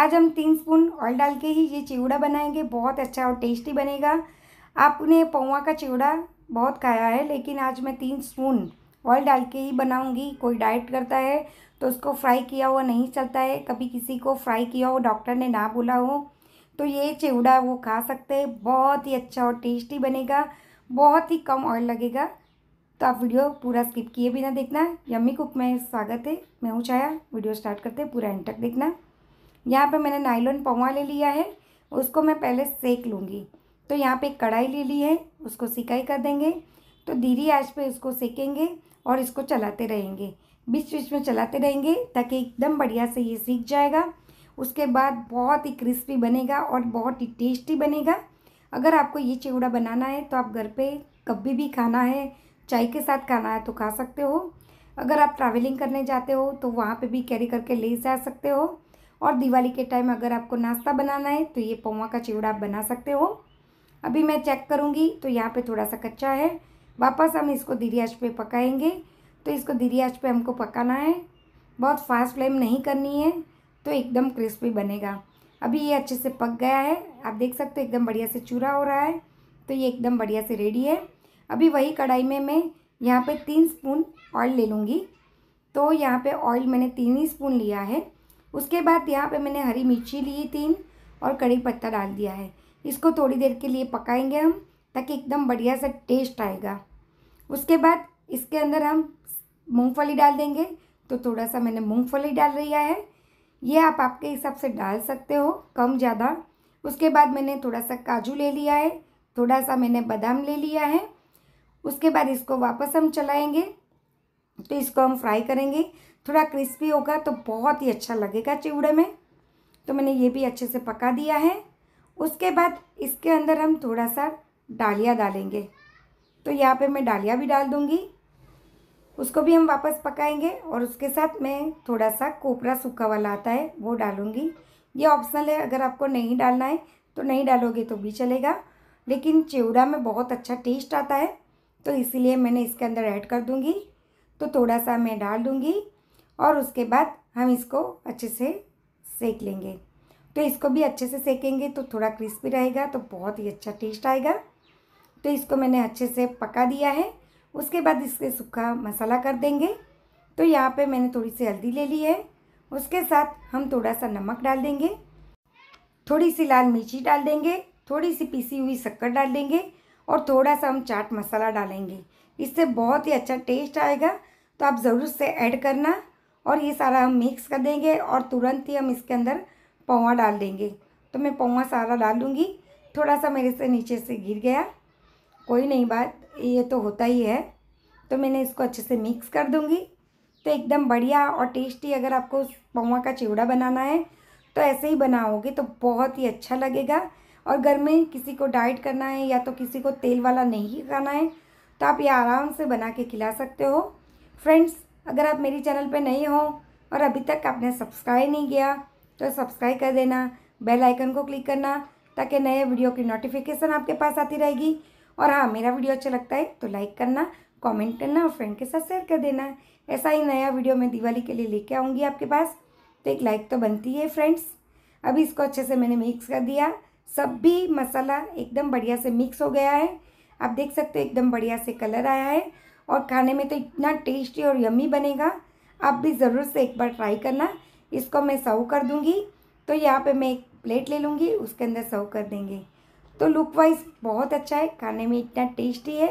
आज हम तीन स्पून ऑयल डाल के ही ये चिवड़ा बनाएंगे बहुत अच्छा और टेस्टी बनेगा आपने पौवा का चिवड़ा बहुत खाया है लेकिन आज मैं तीन स्पून ऑयल डाल के ही बनाऊंगी कोई डाइट करता है तो उसको फ्राई किया हुआ नहीं चलता है कभी किसी को फ्राई किया हो डॉक्टर ने ना बोला हो तो ये चिवड़ा वो खा सकते हैं बहुत ही अच्छा और टेस्टी बनेगा बहुत ही कम ऑयल लगेगा तो आप वीडियो पूरा स्किप किए बिना देखना यम्मी कुक में स्वागत है मैं हूँ छाया वीडियो स्टार्ट करते पूरा एंड तक देखना यहाँ पे मैंने नाइलोन पौवा ले लिया है उसको मैं पहले सेक लूँगी तो यहाँ पे कढ़ाई ले ली है उसको सिकाई कर देंगे तो धीरे आज पे उसको सेकेंगे और इसको चलाते रहेंगे बीच बीच में चलाते रहेंगे ताकि एकदम बढ़िया से ये सीख जाएगा उसके बाद बहुत ही क्रिस्पी बनेगा और बहुत ही टेस्टी बनेगा अगर आपको ये चिवड़ा बनाना है तो आप घर पर कभी भी खाना है चाय के साथ खाना है तो खा सकते हो अगर आप ट्रैवलिंग करने जाते हो तो वहाँ पे भी कैरी करके ले जा सकते हो और दिवाली के टाइम अगर आपको नाश्ता बनाना है तो ये पौवा का चिवड़ा आप बना सकते हो अभी मैं चेक करूँगी तो यहाँ पर थोड़ा सा कच्चा है वापस हम इसको धीरे आँच पे पकाएंगे तो इसको धीरे आँच पे हमको पकाना है बहुत फास्ट फ्लेम नहीं करनी है तो एकदम क्रिस्पी बनेगा अभी ये अच्छे से पक गया है आप देख सकते हो एकदम बढ़िया से चूरा हो रहा है तो ये एकदम बढ़िया से रेडी है अभी वही कढ़ाई में मैं यहाँ पे तीन स्पून ऑयल ले लूँगी तो यहाँ पे ऑयल मैंने तीन ही स्पून लिया है उसके बाद यहाँ पे मैंने हरी मिर्ची ली तीन और कड़ी पत्ता डाल दिया है इसको थोड़ी देर के लिए पकाएंगे हम ताकि एकदम बढ़िया सा टेस्ट आएगा उसके बाद इसके अंदर हम मूँगफली डाल देंगे तो थोड़ा सा मैंने मूँगफली डाल रही है ये आप आपके हिसाब से डाल सकते हो कम ज़्यादा उसके बाद मैंने थोड़ा सा काजू ले लिया है थोड़ा सा मैंने बादाम ले लिया है उसके बाद इसको वापस हम चलाएंगे तो इसको हम फ्राई करेंगे थोड़ा क्रिस्पी होगा तो बहुत ही अच्छा लगेगा चिवड़े में तो मैंने ये भी अच्छे से पका दिया है उसके बाद इसके अंदर हम थोड़ा सा डालिया डालेंगे तो यहाँ पे मैं डालिया भी डाल दूँगी उसको भी हम वापस पकाएंगे और उसके साथ मैं थोड़ा सा कोपरा सूखा वाला आता है वो डालूँगी ये ऑप्शनल है अगर आपको नहीं डालना है तो नहीं डालोगे तो भी चलेगा लेकिन चिवड़ा में बहुत अच्छा टेस्ट आता है तो इसीलिए मैंने इसके अंदर ऐड कर दूँगी तो थोड़ा सा मैं डाल दूँगी और उसके बाद हम इसको अच्छे से सेक लेंगे तो इसको भी अच्छे से सेकेंगे तो थोड़ा क्रिस्पी रहेगा तो बहुत ही अच्छा टेस्ट आएगा तो इसको मैंने अच्छे से पका दिया है उसके बाद इसके सूखा मसाला कर देंगे तो यहाँ पे मैंने थोड़ी सी हल्दी ले ली है उसके साथ हम थोड़ा सा नमक डाल देंगे थोड़ी सी लाल मिर्ची डाल देंगे थोड़ी सी पीसी हुई शक्कर डाल देंगे और थोड़ा सा हम चाट मसाला डालेंगे इससे बहुत ही अच्छा टेस्ट आएगा तो आप ज़रूर से ऐड करना और ये सारा हम मिक्स कर देंगे और तुरंत ही हम इसके अंदर पौवा डाल देंगे तो मैं पौवा सारा डाल दूँगी थोड़ा सा मेरे से नीचे से गिर गया कोई नहीं बात ये तो होता ही है तो मैंने इसको अच्छे से मिक्स कर दूँगी तो एकदम बढ़िया और टेस्टी अगर आपको पौवा का चिवड़ा बनाना है तो ऐसे ही बनाओगे तो बहुत ही अच्छा लगेगा और घर में किसी को डाइट करना है या तो किसी को तेल वाला नहीं खाना है तो आप ये आराम से बना के खिला सकते हो फ्रेंड्स अगर आप मेरी चैनल पे नए हो और अभी तक आपने सब्सक्राइब नहीं किया तो सब्सक्राइब कर देना बेल आइकन को क्लिक करना ताकि नए वीडियो की नोटिफिकेशन आपके पास आती रहेगी और हाँ मेरा वीडियो अच्छा लगता है तो लाइक करना कमेंट करना और फ्रेंड के साथ शेयर कर देना ऐसा ही नया वीडियो मैं दिवाली के लिए लेके आऊँगी आपके पास तो एक लाइक तो बनती है फ्रेंड्स अभी इसको अच्छे से मैंने मिक्स कर दिया सब भी मसाला एकदम बढ़िया से मिक्स हो गया है आप देख सकते हो एकदम बढ़िया से कलर आया है और खाने में तो इतना टेस्टी और यम्मी बनेगा आप भी ज़रूर से एक बार ट्राई करना इसको मैं सर्व कर दूँगी तो यहाँ पे मैं एक प्लेट ले लूँगी उसके अंदर सर्व कर देंगे तो लुक वाइज बहुत अच्छा है खाने में इतना टेस्टी है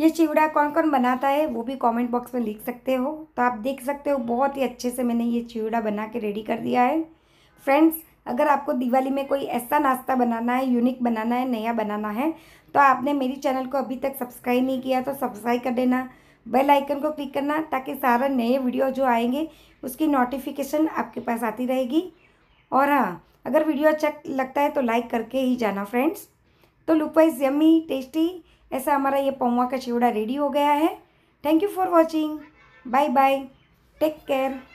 ये चिवड़ा कौन कौन बनाता है वो भी कमेंट बॉक्स में लिख सकते हो तो आप देख सकते हो बहुत ही अच्छे से मैंने ये चिवड़ा बना के रेडी कर दिया है फ्रेंड्स अगर आपको दिवाली में कोई ऐसा नाश्ता बनाना है यूनिक बनाना है नया बनाना है तो आपने मेरी चैनल को अभी तक सब्सक्राइब नहीं किया तो सब्सक्राइब कर देना बेल आइकन को क्लिक करना ताकि सारा नए वीडियो जो आएंगे उसकी नोटिफिकेशन आपके पास आती रहेगी और हाँ अगर वीडियो अच्छा लगता है तो लाइक करके ही जाना फ्रेंड्स तो लुक वाइज यम्मी टेस्टी ऐसा हमारा ये पौवा का चिवड़ा रेडी हो गया है thank you for watching bye bye take care